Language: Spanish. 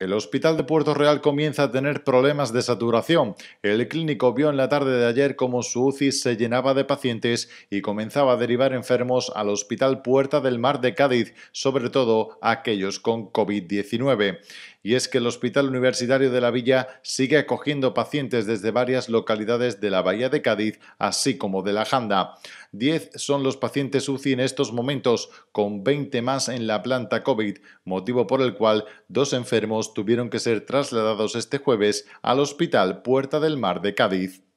El hospital de Puerto Real comienza a tener problemas de saturación. El clínico vio en la tarde de ayer cómo su UCI se llenaba de pacientes y comenzaba a derivar enfermos al hospital Puerta del Mar de Cádiz, sobre todo aquellos con COVID-19 y es que el Hospital Universitario de la Villa sigue acogiendo pacientes desde varias localidades de la Bahía de Cádiz, así como de la Janda. Diez son los pacientes UCI en estos momentos, con 20 más en la planta COVID, motivo por el cual dos enfermos tuvieron que ser trasladados este jueves al Hospital Puerta del Mar de Cádiz.